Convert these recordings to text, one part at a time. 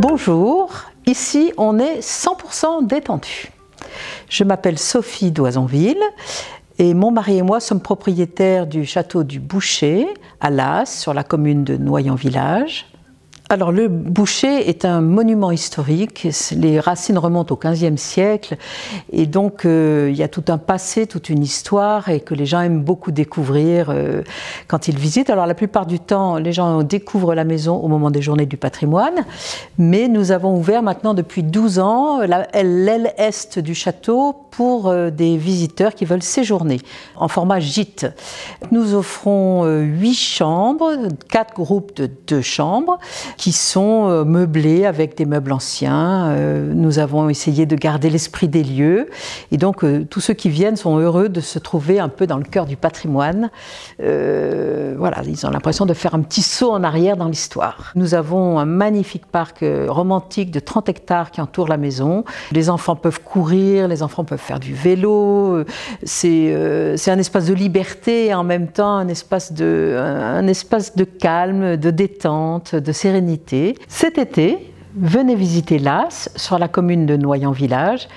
Bonjour, ici on est 100% détendu. Je m'appelle Sophie d'Oisonville et mon mari et moi sommes propriétaires du château du Boucher à Las, sur la commune de Noyon-Village alors le boucher est un monument historique, les racines remontent au 15e siècle et donc euh, il y a tout un passé, toute une histoire et que les gens aiment beaucoup découvrir euh, quand ils visitent. Alors la plupart du temps les gens découvrent la maison au moment des journées du patrimoine mais nous avons ouvert maintenant depuis 12 ans l'aile est du château pour euh, des visiteurs qui veulent séjourner en format gîte. Nous offrons 8 chambres, 4 groupes de 2 chambres qui sont euh, meublés avec des meubles anciens. Euh, nous avons essayé de garder l'esprit des lieux. Et donc, euh, tous ceux qui viennent sont heureux de se trouver un peu dans le cœur du patrimoine voilà, ils ont l'impression de faire un petit saut en arrière dans l'histoire. Nous avons un magnifique parc euh, romantique de 30 hectares qui entoure la maison. Les enfants peuvent courir, les enfants peuvent faire du vélo. Euh, euh, c'est un espace de liberté et en même temps un espace de, un, espace de calme, de détente, de sérénité. Cet été, venez visiter l'AS sur la commune de Noyant village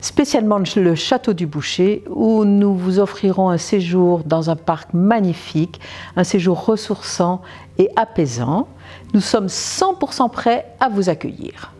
spécialement le Château du Boucher, où nous vous offrirons un séjour dans un parc magnifique, un séjour ressourçant et apaisant. Nous sommes 100% prêts à vous accueillir.